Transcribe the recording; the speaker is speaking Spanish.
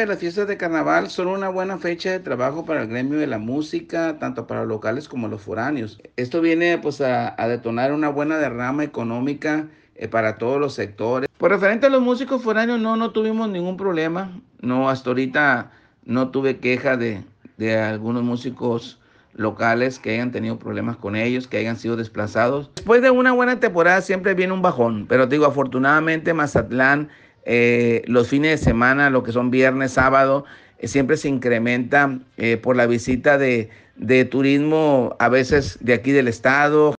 Las fiestas de carnaval son una buena fecha de trabajo para el gremio de la música, tanto para locales como los foráneos. Esto viene pues a, detonar una buena derrama económica eh, para todos los sectores. Por referente a los músicos foráneos, no, no tuvimos ningún problema. No, hasta ahorita no tuve queja de, de algunos músicos locales que hayan tenido problemas con ellos, que hayan sido desplazados. Después de una buena temporada siempre viene un bajón, pero digo, afortunadamente Mazatlán eh, los fines de semana, lo que son viernes, sábado, eh, siempre se incrementa eh, por la visita de, de turismo, a veces de aquí del estado,